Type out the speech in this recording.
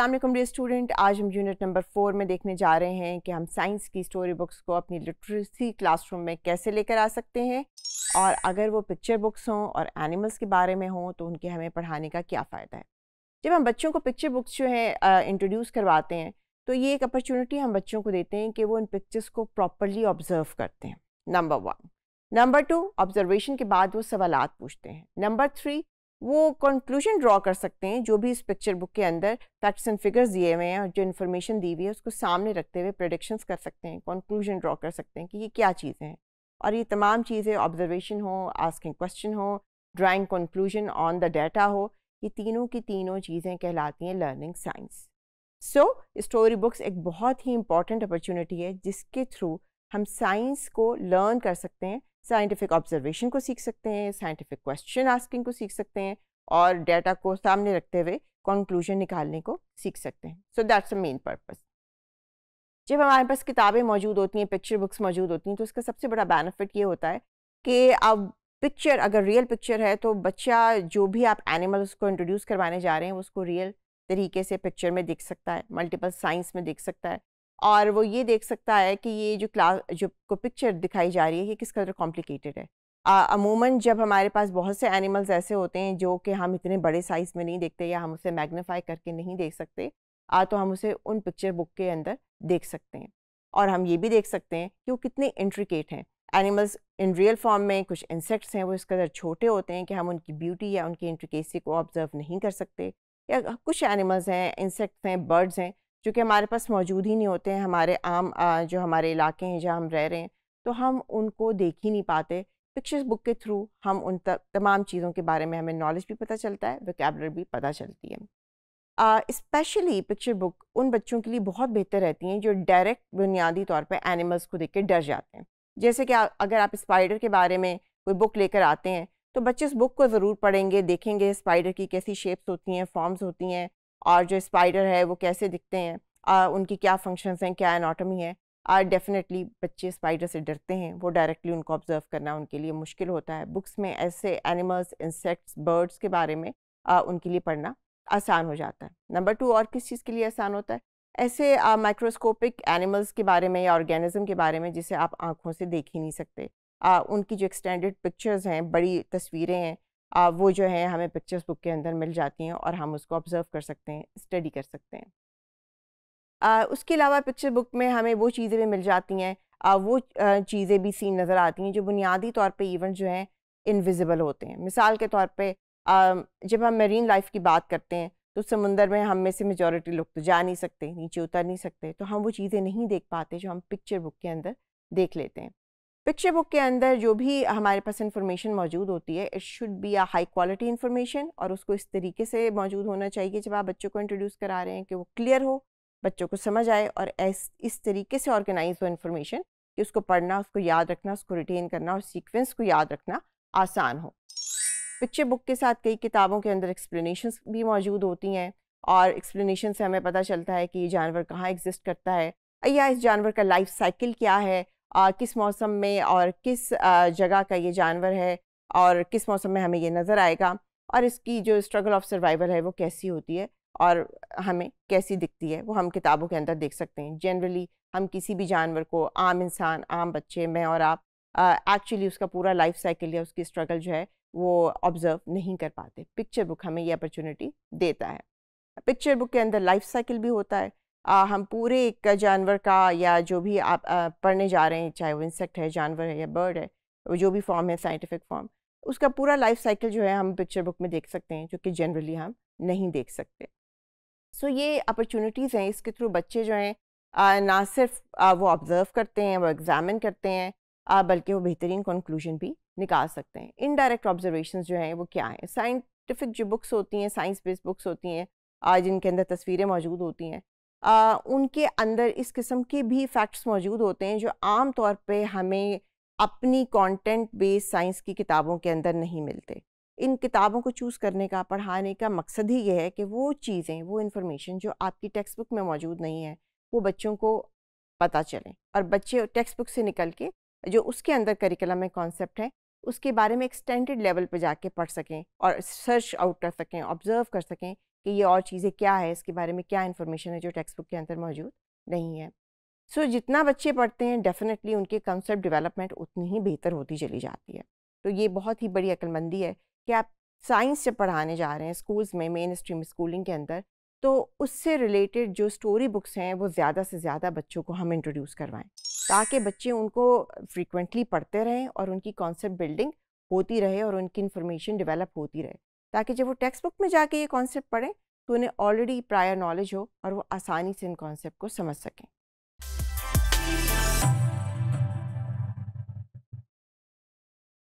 Aslam day student आज हम unit number four में देखने जा रहे हैं कि हम साइंस की स्टोरी बुक्स को अपनी लिटरेसी क्लासरूम में कैसे लेकर आ सकते हैं और अगर वो पिक्चर बुक्स हों और एनिमल्स के बारे में हों तो उनके हमें पढ़ाने का क्या फ़ायदा है जब हम बच्चों को पिक्चर बुक्स जो है इंट्रोड्यूस करवाते हैं तो ये एक अपॉर्चुनिटी हम बच्चों को देते हैं कि वो इन पिक्चर्स को प्रॉपरली ऑब्ज़र्व करते हैं number one number two observation के बाद वो सवाल पूछते हैं नंबर थ्री वो कंक्लूजन ड्रॉ कर सकते हैं जो भी इस पिक्चर बुक के अंदर फैक्ट्स एंड फिगर्स दिए हुए हैं और जो इन्फॉर्मेशन दी हुई है उसको सामने रखते हुए प्रडिक्शंस कर सकते हैं कंक्लूजन ड्रॉ कर सकते हैं कि ये क्या चीज़ें हैं और ये तमाम चीज़ें ऑब्जर्वेशन हो आस्किंग क्वेश्चन हो drawing conclusion on the data हो ये तीनों की तीनों चीज़ें कहलाती हैं learning science so story books एक बहुत ही इंपॉर्टेंट अपॉर्चुनिटी है जिसके थ्रू हम साइंस को लर्न कर सकते हैं साइंटिफिक ऑब्जर्वेशन को सीख सकते हैं साइंटिफिक क्वेश्चन आस्किंग को सीख सकते हैं और डेटा को सामने रखते हुए कंक्लूजन निकालने को सीख सकते हैं so that's a main purpose जब हमारे पास किताबें मौजूद होती हैं पिक्चर बुक्स मौजूद होती हैं तो उसका सबसे बड़ा बेनिफिट ये होता है कि अब पिक्चर अगर रियल पिक्चर है तो बच्चा जो भी आप एनिमल उसको इंट्रोड्यूस करवाने जा रहे हैं उसको रियल तरीके से पिक्चर में देख सकता है मल्टीपल साइंस में देख सकता है और वो ये देख सकता है कि ये जो क्लास जो को पिक्चर दिखाई जा रही है ये किस कदर कॉम्प्लिकेटेड है अमूमन जब हमारे पास बहुत से एनिमल्स ऐसे होते हैं जो कि हम इतने बड़े साइज़ में नहीं देखते या हम उसे मैग्नीफाई करके नहीं देख सकते आ, तो हम उसे उन पिक्चर बुक के अंदर देख सकते हैं और हम ये भी देख सकते हैं कि वो कितने इंट्रिकेट हैं एनिमल्स इन रियल फॉर्म में कुछ इंसेक्ट्स हैं वो इस कदर छोटे होते हैं कि हम उनकी ब्यूटी या उनकी इंट्रिकेसी को ऑब्जर्व नहीं कर सकते या कुछ एनिमल्स हैं इंसेक्ट्स हैं बर्ड्स हैं जो कि हमारे पास मौजूद ही नहीं होते हैं हमारे आम जो हमारे इलाके हैं जहाँ हम रह रहे हैं तो हम उनको देख ही नहीं पाते पिक्चर्स बुक के थ्रू हम उन तमाम चीज़ों के बारे में हमें नॉलेज भी पता चलता है वैकेबलर भी पता चलती है इस्पेशली पिक्चर बुक उन बच्चों के लिए बहुत बेहतर रहती हैं जो डायरेक्ट बुनियादी तौर पर एनिमल्स को देख के डर जाते हैं जैसे कि आ, अगर आप स्पाइडर के बारे में कोई बुक लेकर आते हैं तो बच्चे उस बुक को ज़रूर पढ़ेंगे देखेंगे स्पाइडर की कैसी शेप्स होती हैं फॉर्म्स होती हैं और जो स्पाइडर है वो कैसे दिखते हैं उनकी क्या फंक्शंस हैं क्या एनाटॉमी है डेफिनेटली बच्चे स्पाइडर से डरते हैं वो डायरेक्टली उनको ऑब्जर्व करना उनके लिए मुश्किल होता है बुक्स में ऐसे एनिमल्स इंसेक्ट्स बर्ड्स के बारे में आ, उनके लिए पढ़ना आसान हो जाता है नंबर टू और किस चीज़ के लिए आसान होता है ऐसे माइक्रोस्कोपिक एनिमल्स के बारे में या ऑर्गेनिज्म के बारे में जिसे आप आँखों से देख ही नहीं सकते आ, उनकी जो एक्सटेंडेड पिक्चर्स हैं बड़ी तस्वीरें हैं वो जो है हमें पिक्चर्स बुक के अंदर मिल जाती हैं और हम उसको ऑब्ज़र्व कर सकते हैं स्टडी कर सकते हैं उसके अलावा पिक्चर बुक में हमें वो चीज़ें भी मिल जाती हैं वो चीज़ें भी सीन नज़र आती हैं जो बुनियादी तौर पर इवेंट जो हैं इनविजिबल होते हैं मिसाल के तौर पर जब हम मरीन लाइफ की बात करते हैं तो समुंदर में हम में से मेजोरिटी लोग तो जा नहीं सकते नीचे उतर नहीं सकते तो हम वो चीज़ें नहीं देख पाते जो हम पिक्चर बुक के अंदर देख लेते हैं पिक्चर बुक के अंदर जो भी हमारे पास इन्फॉर्मेशन मौजूद होती है it should be a high quality information और उसको इस तरीके से मौजूद होना चाहिए जब आप बच्चों को इंट्रोड्यूस करा रहे हैं कि वो क्लियर हो बच्चों को समझ आए और इस इस तरीके से ऑर्गेनाइज हो इन्फॉर्मेशन कि उसको पढ़ना उसको याद रखना उसको रिटेन करना और सीक्वेंस को याद रखना आसान हो पिक्चर बुक के साथ कई किताबों के अंदर एक्सप्लेनेशन भी मौजूद होती हैं और एक्सप्लेनेशन से हमें पता चलता है कि ये जानवर कहाँ एग्जिस्ट करता है या इस जानवर का लाइफ साइकिल क्या है आ, किस मौसम में और किस जगह का ये जानवर है और किस मौसम में हमें ये नज़र आएगा और इसकी जो स्ट्रगल ऑफ सर्वाइवल है वो कैसी होती है और हमें कैसी दिखती है वो हम किताबों के अंदर देख सकते हैं जनरली हम किसी भी जानवर को आम इंसान आम बच्चे मैं और आप एक्चुअली उसका पूरा लाइफ साइकिल या उसकी स्ट्रगल जो है वो ऑब्ज़र्व नहीं कर पाते पिक्चर बुक हमें ये अपॉर्चुनिटी देता है पिक्चर बुक के अंदर लाइफ साइकिल भी होता है आ, हम पूरे एक जानवर का या जो भी आप आ, पढ़ने जा रहे हैं चाहे वो इंसेक्ट है जानवर है या बर्ड है जो भी फॉर्म है साइंटिफिक फॉर्म उसका पूरा लाइफ साइकिल जो है हम पिक्चर बुक में देख सकते हैं जो कि जनरली हम नहीं देख सकते सो so, ये अपॉर्चुनिटीज़ हैं इसके थ्रू बच्चे जो हैं ना सिर्फ आ, वो ऑब्ज़र्व करते हैं वो एग्ज़ामिन करते हैं बल्कि वो बेहतरीन कंक्लूजन भी निकाल सकते हैं इनडायरेक्ट ऑब्जर्वेशन जो हैं वो क्या हैं साइंटिफिक जो बुक्स होती हैं साइंस बेस्ड बुक्स होती हैं जिनके अंदर तस्वीरें मौजूद होती हैं आ, उनके अंदर इस किस्म के भी फैक्ट्स मौजूद होते हैं जो आम तौर पे हमें अपनी कंटेंट बेस्ड साइंस की किताबों के अंदर नहीं मिलते इन किताबों को चूज़ करने का पढ़ाने का मकसद ही यह है कि वो चीज़ें वो इन्फॉर्मेशन जो आपकी टेक्स्ट बुक में मौजूद नहीं है वो बच्चों को पता चलें और बच्चे टेक्स्ट बुक से निकल के जो उसके अंदर करिकुलम में कॉन्सेप्ट है उसके बारे में एक्सटेंडेड लेवल पर जाके पढ़ सकें और सर्च आउट कर सकें ऑब्ज़र्व कर सकें कि ये और चीज़ें क्या है इसके बारे में क्या इन्फॉर्मेशन है जो टेक्स्ट बुक के अंदर मौजूद नहीं है सो so, जितना बच्चे पढ़ते हैं डेफिनेटली उनके कंसेप्ट डेवलपमेंट उतनी ही बेहतर होती चली जाती है तो ये बहुत ही बड़ी अक्लमंदी है कि आप साइंस जब पढ़ाने जा रहे हैं स्कूल्स में मेन स्ट्रीम स्कूलिंग के अंदर तो उससे रिलेटेड जो स्टोरी बुक्स हैं वो ज़्यादा से ज़्यादा बच्चों को हम इंट्रोड्यूस करवाएं ताकि बच्चे उनको फ्रीक्वेंटली पढ़ते रहें और उनकी कॉन्सेप्ट बिल्डिंग होती रहे और उनकी इन्फॉर्मेशन डेवलप होती रहे ताकि जब वो टेक्स्ट बुक में जाके ये कॉन्सेप्ट पढ़ें तो उन्हें ऑलरेडी प्रायर नॉलेज हो और वो आसानी से इन कॉन्सेप्ट को समझ सकें